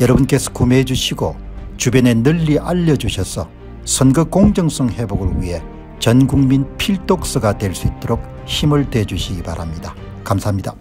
여러분께서 구매해 주시고 주변에 널리 알려주셔서 선거 공정성 회복을 위해 전국민 필독서가 될 수 있도록 힘을 대주시기 바랍니다. 감사합니다.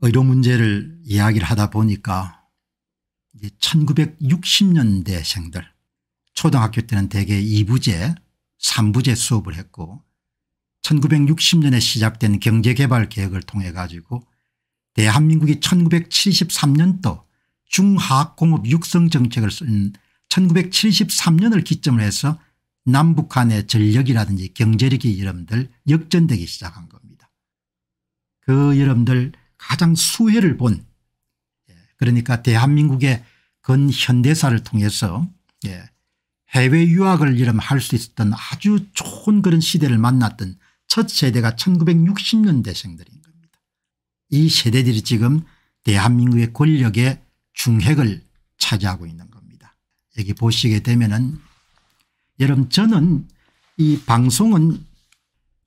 의료 문제를 이야기를 하다 보니까 1960년대생들 초등학교 때는 대개 2부제 3부제 수업을 했고 1960년에 시작된 경제개발계획을 통해 가지고 대한민국이 1973년도 중화학공업 육성 정책을 쓴 1973년을 기점으로 해서 남북한의 전력이라든지 경제력이 여러분들 역전되기 시작한 겁니다. 그 여러분들 가장 수혜를 본 예, 그러니까 대한민국의 근현대사를 통해서 예, 해외 유학을 이름 할 수 있었던 아주 좋은 그런 시대를 만났던 첫 세대가 1960년대생들인 겁니다. 이 세대들이 지금 대한민국의 권력에 중핵을 차지하고 있는 겁니다. 여기 보시게 되면은 여러분 저는 이 방송은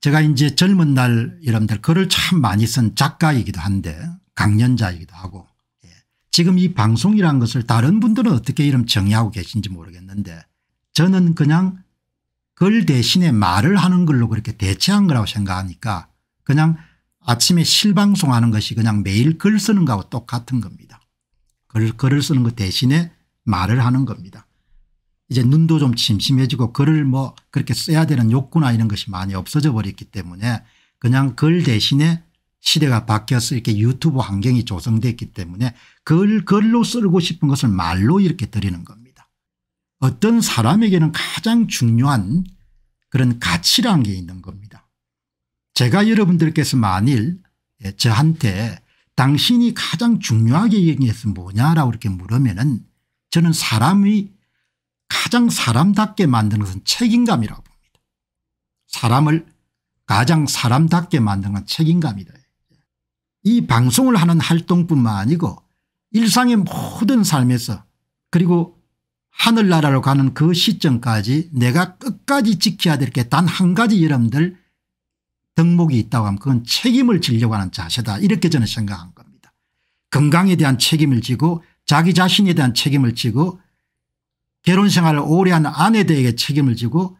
제가 이제 젊은 날 여러분들 글을 참 많이 쓴 작가이기도 한데 강연자이기도 하고 예. 지금 이 방송이란 것을 다른 분들은 어떻게 이름 정의하고 계신지 모르겠는데 저는 그냥 글 대신에 말을 하는 걸로 그렇게 대체한 거라고 생각하니까 그냥 아침에 실방송하는 것이 그냥 매일 글 쓰는 거하고 똑같은 겁니다. 글, 글을 쓰는 것 대신에 말을 하는 겁니다. 이제 눈도 좀 침침해지고 글을 뭐 그렇게 써야 되는 욕구나 이런 것이 많이 없어져 버렸기 때문에 그냥 글 대신에 시대가 바뀌어서 이렇게 유튜브 환경이 조성됐기 때문에 글, 글로 쓰고 싶은 것을 말로 이렇게 드리는 겁니다. 어떤 사람에게는 가장 중요한 그런 가치라는 게 있는 겁니다. 제가 여러분들께서 만일 예, 저한테 당신이 가장 중요하게 얘기했으면 뭐냐라고 이렇게 물으면은 저는 사람이 가장 사람답게 만드는 것은 책임감이라고 봅니다. 사람을 가장 사람답게 만드는 건 책임감이다. 이 방송을 하는 활동뿐만 아니고 일상의 모든 삶에서 그리고 하늘나라로 가는 그 시점까지 내가 끝까지 지켜야 될 게 단 한 가지 여러분들 덕목이 있다고 하면 그건 책임을 지려고 하는 자세다 이렇게 저는 생각한 겁니다. 건강에 대한 책임을 지고 자기 자신에 대한 책임을 지고 결혼생활을 오래 한 아내에 들게 책임을 지고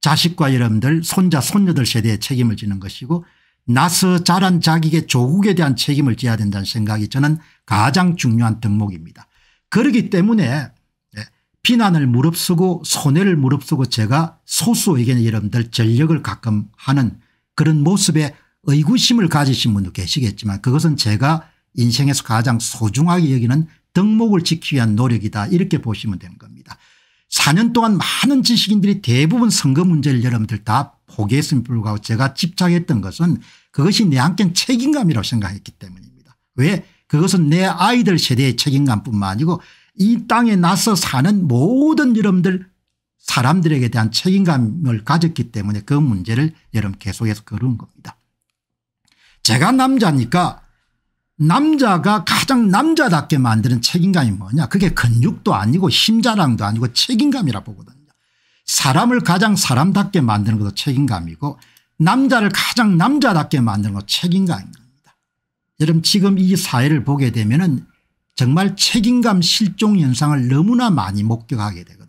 자식과 여러분들 손자 손녀들 세대에 책임을 지는 것이고 나서 자란 자기의 조국에 대한 책임을 져야 된다는 생각이 저는 가장 중요한 덕목입니다. 그러기 때문에 예, 비난을 무릅쓰고 손해를 무릅쓰고 제가 소수 의견 여러분들 전력을 가끔 하는 그런 모습에 의구심을 가지신 분도 계시겠지만 그것은 제가 인생에서 가장 소중하게 여기는 덕목을 지키기 위한 노력이다 이렇게 보시면 되는 겁니다. 4년 동안 많은 지식인들이 대부분 선거 문제를 여러분들 다포기했음 불구하고 제가 집착했던 것은 그것이 내한테 책임감이라고 생각했기 때문입니다. 왜 그것은 내 아이들 세대의 책임감뿐만 아니고 이 땅에 나서 사는 모든 여러분들 사람들에게 대한 책임감을 가졌기 때문에 그 문제를 여름 계속해서 거른 겁니다. 제가 남자니까 남자가 가장 남자답게 만드는 책임감이 뭐냐 그게 근육도 아니고 힘자랑도 아니고 책임감이라 보거든요. 사람을 가장 사람답게 만드는 것도 책임감이고 남자를 가장 남자답게 만드는 것도 책임감입니다. 여러분 지금 이 사회를 보게 되면 은 정말 책임감 실종 현상을 너무나 많이 목격하게 되거든요.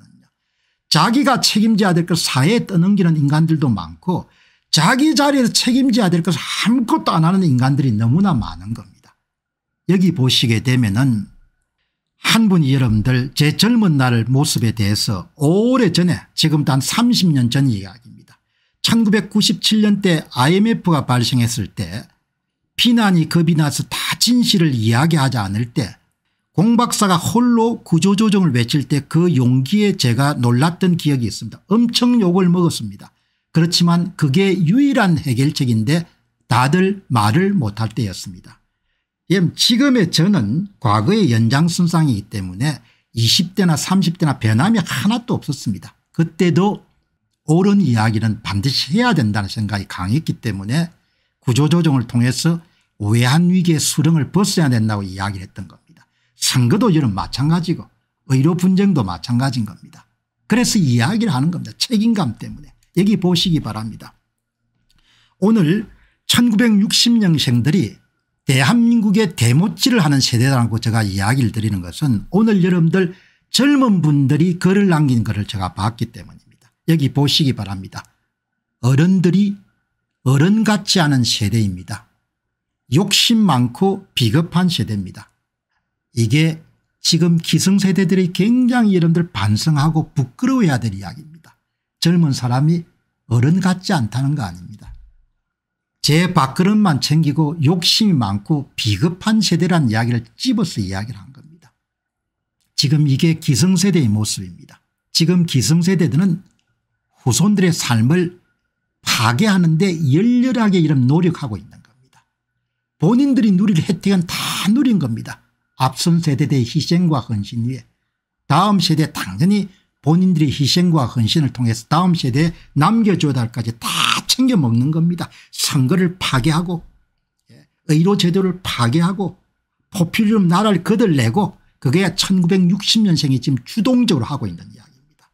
자기가 책임져야 될 것을 사회에 떠넘기는 인간들도 많고 자기 자리에서 책임져야 될 것을 아무것도 안 하는 인간들이 너무나 많은 겁니다. 여기 보시게 되면은 한 분이 여러분들 제 젊은 날 모습에 대해서 오래전에 지금도 한 30년 전 이야기입니다. 1997년 때 IMF가 발생했을 때비난이 겁이 나서 다 진실을 이야기하지 않을 때 공박사가 홀로 구조조정을 외칠 때 그 용기에 제가 놀랐던 기억이 있습니다. 엄청 욕을 먹었습니다. 그렇지만 그게 유일한 해결책인데 다들 말을 못할 때였습니다. 예, 지금의 저는 과거의 연장선상이기 때문에 20대나 30대나 변함이 하나도 없었습니다. 그때도 옳은 이야기는 반드시 해야 된다는 생각이 강했기 때문에 구조조정을 통해서 외환위기의 수렁을 벗어야 된다고 이야기를 했던 겁니다. 선거도 여러 마찬가지고 의료 분쟁도 마찬가지인 겁니다. 그래서 이야기를 하는 겁니다. 책임감 때문에. 여기 보시기 바랍니다. 오늘 1960년생들이 대한민국의 대못질을 하는 세대라고 제가 이야기를 드리는 것은 오늘 여러분들 젊은 분들이 글을 남긴 것을 제가 봤기 때문입니다. 여기 보시기 바랍니다. 어른들이 어른같지 않은 세대입니다. 욕심 많고 비겁한 세대입니다. 이게 지금 기성세대들이 굉장히 여러분들 반성하고 부끄러워해야 될 이야기입니다. 젊은 사람이 어른 같지 않다는 거 아닙니다. 제 밥그릇만 챙기고 욕심이 많고 비겁한 세대란 이야기를 집어서 이야기를 한 겁니다. 지금 이게 기성세대의 모습입니다. 지금 기성세대들은 후손들의 삶을 파괴하는 데 열렬하게 이런 노력하고 있는 겁니다. 본인들이 누릴 혜택은 다 누린 겁니다. 앞선 세대들의 희생과 헌신 위에 다음 세대 당연히 본인들의 희생과 헌신을 통해서 다음 세대에 남겨줘야 할까지 다 챙겨 먹는 겁니다. 선거를 파괴하고 예, 의료 제도를 파괴하고 포퓰리즘 나라를 거들내고 그게 1960년생이 지금 주동적으로 하고 있는 이야기입니다.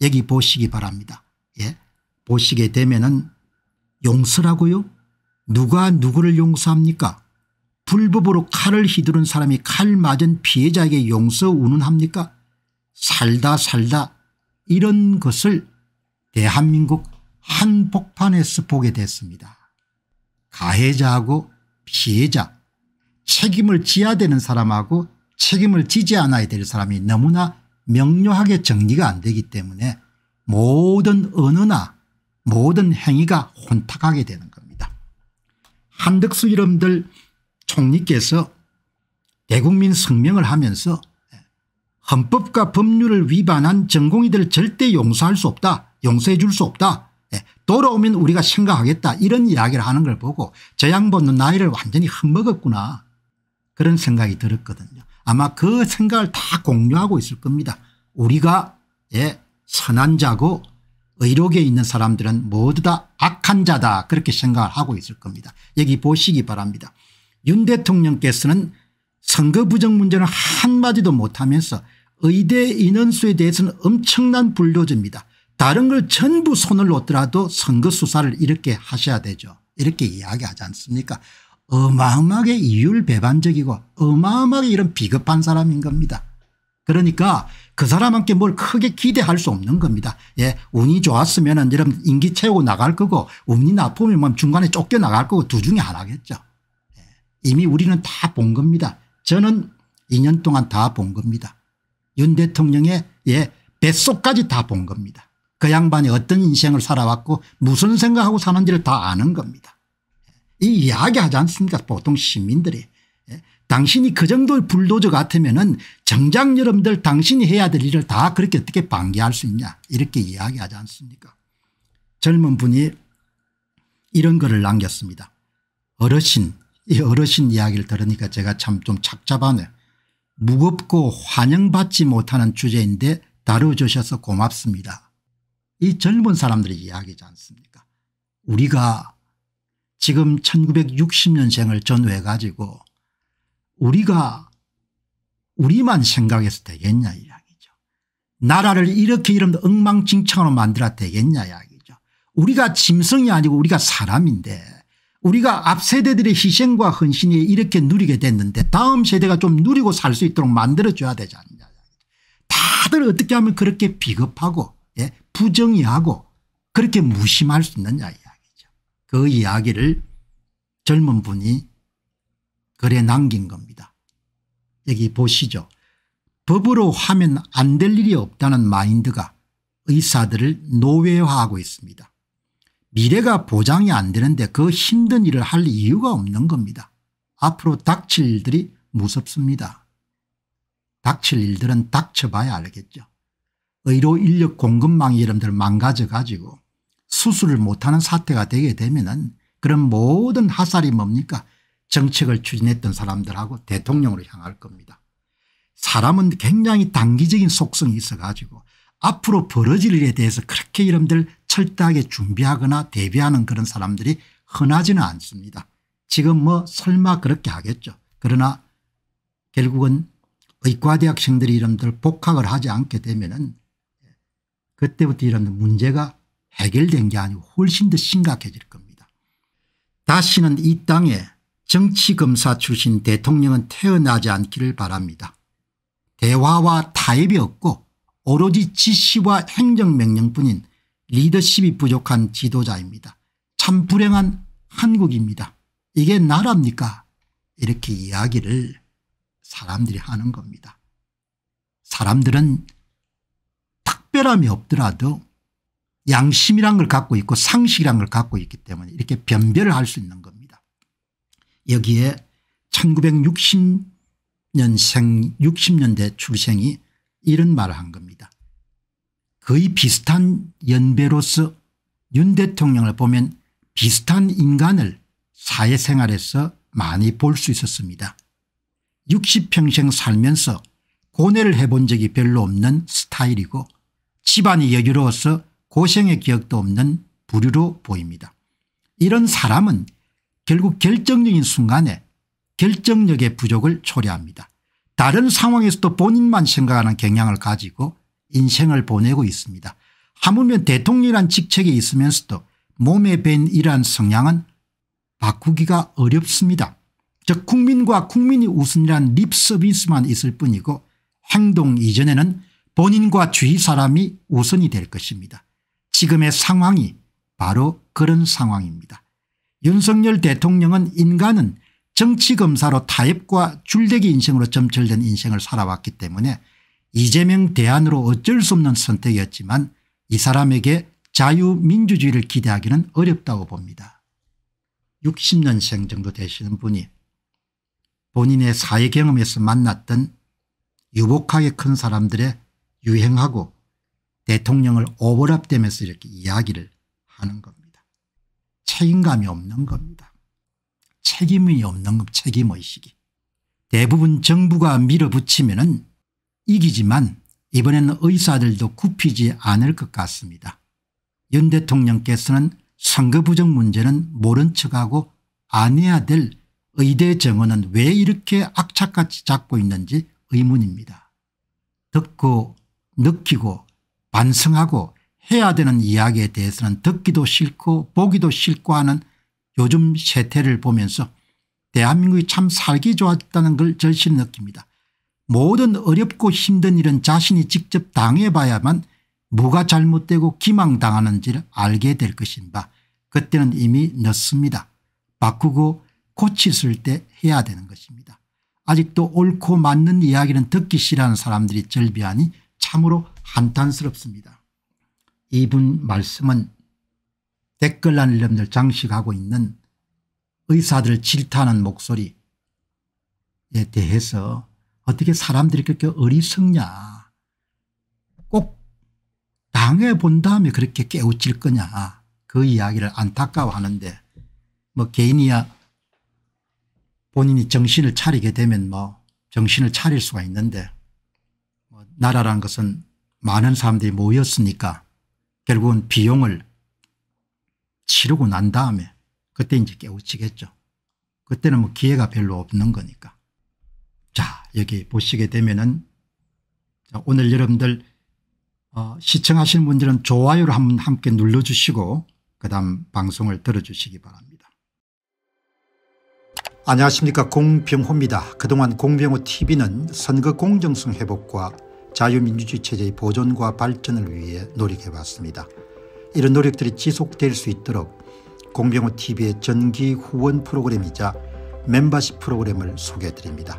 여기 보시기 바랍니다. 예? 보시게 되면은 용서라고요? 누가 누구를 용서합니까? 불법으로 칼을 휘두른 사람이 칼 맞은 피해자에게 용서 운운합니까? 살다 살다 이런 것을 대한민국 한복판에서 보게 됐습니다. 가해자하고 피해자 책임을 지야 되는 사람하고 책임을 지지 않아야 될 사람이 너무나 명료하게 정리가 안 되기 때문에 모든 언어나 모든 행위가 혼탁하게 되는 겁니다. 한덕수 이름들 총리께서 대국민 성명을 하면서 헌법과 법률을 위반한 전공이들 절대 용서할 수 없다 용서해 줄 수 없다 돌아오면 예, 우리가 생각하겠다 이런 이야기를 하는 걸 보고 저 양반은 나이를 완전히 흠먹었구나 그런 생각이 들었거든요. 아마 그 생각을 다 공유하고 있을 겁니다. 우리가 예, 선한 자고 의료계에 있는 사람들은 모두 다 악한 자다 그렇게 생각을 하고 있을 겁니다. 여기 보시기 바랍니다. 윤 대통령께서는 선거 부정 문제는 한마디도 못하면서 의대 인원수에 대해서는 엄청난 불도저입니다. 다른 걸 전부 손을 놓더라도 선거 수사를 이렇게 하셔야 되죠. 이렇게 이야기하지 않습니까 어마어마하게 이율배반적이고 어마어마하게 이런 비겁한 사람인 겁니다. 그러니까 그 사람한테 뭘 크게 기대할 수 없는 겁니다. 예, 운이 좋았으면 여러분 인기 채우고 나갈 거고 운이 나쁘면 뭐 중간에 쫓겨나갈 거고 두 중에 하나겠죠. 이미 우리는 다 본 겁니다. 저는 2년 동안 다 본 겁니다. 윤 대통령의 예 뱃속까지 다 본 겁니다. 그 양반이 어떤 인생을 살아왔고 무슨 생각하고 사는지를 다 아는 겁니다. 이 이야기 하지 않습니까 보통 시민들이. 예. 당신이 그 정도의 불도저 같으면 은 정작 여러분들 당신이 해야 될 일을 다 그렇게 어떻게 방해할 수 있냐 이렇게 이야기하지 않습니까 젊은 분이 이런 글을 남겼습니다. 어르신 이 어르신 이야기를 들으니까 제가 참 좀 착잡하네. 무겁고 환영받지 못하는 주제인데 다뤄주셔서 고맙습니다. 이 젊은 사람들의 이야기지 않습니까 우리가 지금 1960년생을 전후해 가지고 우리가 우리만 생각해서 되겠냐 이야기죠. 나라를 이렇게 이런 엉망진창으로 만들어 되겠냐 이야기죠. 우리가 짐승이 아니고 우리가 사람인데 우리가 앞 세대들의 희생과 헌신이 이렇게 누리게 됐는데 다음 세대가 좀 누리고 살 수 있도록 만들어줘야 되지 않냐. 다들 어떻게 하면 그렇게 비겁하고 예? 부정의하고 그렇게 무심할 수 있느냐 이야기죠. 그 이야기를 젊은 분이 글에 남긴 겁니다. 여기 보시죠. 법으로 하면 안 될 일이 없다는 마인드가 의사들을 노예화하고 있습니다. 미래가 보장이 안 되는데 그 힘든 일을 할 이유가 없는 겁니다. 앞으로 닥칠 일들이 무섭습니다. 닥칠 일들은 닥쳐봐야 알겠죠. 의료 인력 공급망이 여러분들 망가져 가지고 수술을 못하는 사태가 되게 되면 은 그런 모든 하살이 뭡니까 정책을 추진했던 사람들하고 대통령으로 향할 겁니다. 사람은 굉장히 단기적인 속성이 있어 가지고 앞으로 벌어질 일에 대해서 그렇게 여러분들 철저하게 준비하거나 대비하는 그런 사람들이 흔하지는 않습니다. 지금 뭐 설마 그렇게 하겠죠. 그러나 결국은 의과대학생들이 이름들 복학을 하지 않게 되면 은 그때부터 이런 문제가 해결된 게 아니고 훨씬 더 심각해질 겁니다. 다시는 이 땅에 정치검사 출신 대통령은 태어나지 않기를 바랍니다. 대화와 타협이 없고 오로지 지시와 행정명령뿐인 리더십이 부족한 지도자입니다. 참 불행한 한국입니다. 이게 나라입니까? 이렇게 이야기를 사람들이 하는 겁니다. 사람들은 특별함이 없더라도 양심이란 걸 갖고 있고 상식이란 걸 갖고 있기 때문에 이렇게 변별을 할 수 있는 겁니다. 여기에 1960년생 60년대 출생이 이런 말을 한 겁니다. 거의 비슷한 연배로서 윤 대통령을 보면 비슷한 인간을 사회생활에서 많이 볼 수 있었습니다. 60평생 살면서 고뇌를 해본 적이 별로 없는 스타일이고 집안이 여유로워서 고생의 기억도 없는 부류로 보입니다. 이런 사람은 결국 결정적인 순간에 결정력의 부족을 초래합니다. 다른 상황에서도 본인만 생각하는 경향을 가지고 인생을 보내고 있습니다. 하물며 대통령이란 직책에 있으면서도 몸에 밴 이러한 성향은 바꾸기가 어렵습니다. 즉 국민과 국민이 우선이란 립서비스만 있을 뿐이고 행동 이전에는 본인과 주위 사람이 우선이 될 것입니다. 지금의 상황이 바로 그런 상황입니다. 윤석열 대통령은 인간은 정치검사로 타협과 줄대기 인생으로 점철된 인생을 살아왔기 때문에 이재명 대안으로 어쩔 수 없는 선택이었지만 이 사람에게 자유민주주의를 기대하기는 어렵다고 봅니다. 60년생 정도 되시는 분이 본인의 사회 경험에서 만났던 유복하게 큰 사람들의 유행하고 대통령을 오버랩되면서 이렇게 이야기를 하는 겁니다. 책임감이 없는 겁니다. 책임이 없는 것 책임의식이. 대부분 정부가 밀어붙이면 은 이기지만 이번에는 의사들도 굽히지 않을 것 같습니다. 윤 대통령께서는 선거 부정 문제는 모른 척하고 안 해야 될 의대 정원은 왜 이렇게 악착같이 잡고 있는지 의문입니다. 듣고 느끼고 반성하고 해야 되는 이야기에 대해서는 듣기도 싫고 보기도 싫고 하는 요즘 세태를 보면서 대한민국이 참 살기 좋았다는 걸 절실히 느낍니다. 모든 어렵고 힘든 일은 자신이 직접 당해봐야만 뭐가 잘못되고 기망당하는지를 알게 될 것인바 그때는 이미 늦습니다. 바꾸고 고치실 때 해야 되는 것입니다. 아직도 옳고 맞는 이야기는 듣기 싫어하는 사람들이 절비하니 참으로 한탄스럽습니다. 이분 말씀은 댓글란 이름들 장식하고 있는 의사들 질타하는 목소리에 대해서 어떻게 사람들이 그렇게 어리석냐 꼭 당해본 다음에 그렇게 깨우칠 거냐 그 이야기를 안타까워하는데 뭐 개인이야 본인이 정신을 차리게 되면 뭐 정신을 차릴 수가 있는데 뭐 나라란 것은 많은 사람들이 모였으니까 결국은 비용을 치르고 난 다음에 그때 이제 깨우치겠죠. 그때는 뭐 기회가 별로 없는 거니까. 자 여기 보시게 되면은 오늘 여러분들 어, 시청하시는 분들은 좋아요를 한번 함께 눌러주시고 그 다음 방송을 들어주시기 바랍니다. 안녕하십니까 공병호입니다. 그동안 공병호TV는 선거 공정성 회복과 자유민주주의 체제의 보존과 발전을 위해 노력해왔습니다. 이런 노력들이 지속될 수 있도록 공병호TV의 전기 후원 프로그램이자 멤버십 프로그램을 소개해드립니다.